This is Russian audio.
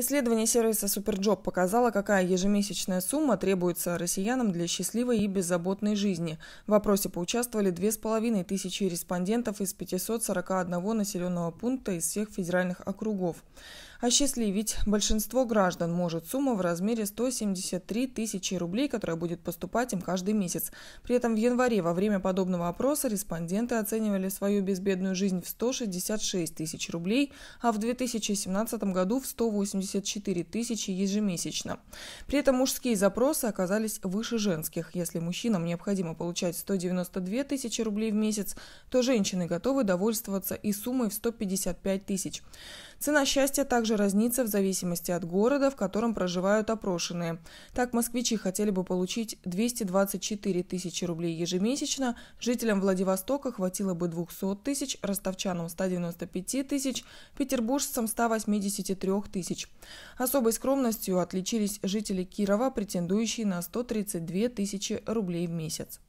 Исследование сервиса Superjob показало, какая ежемесячная сумма требуется россиянам для счастливой и беззаботной жизни. В опросе поучаствовали тысячи респондентов из 541 населенного пункта из всех федеральных округов. Осчастливить большинство граждан может сумма в размере 173 тысячи рублей, которая будет поступать им каждый месяц. При этом в январе во время подобного опроса респонденты оценивали свою безбедную жизнь в 166 тысяч рублей, а в 2017 году в 180 84 тысячи ежемесячно. При этом мужские запросы оказались выше женских. Если мужчинам необходимо получать 192 тысячи рублей в месяц, то женщины готовы довольствоваться и суммой в 155 тысяч. Цена счастья также разнится в зависимости от города, в котором проживают опрошенные. Так, москвичи хотели бы получить 224 тысячи рублей ежемесячно, жителям Владивостока хватило бы 200 тысяч, ростовчанам 195 тысяч, петербуржцам 183 тысяч. Особой скромностью отличились жители Кирова, претендующие на 132 тысячи рублей в месяц.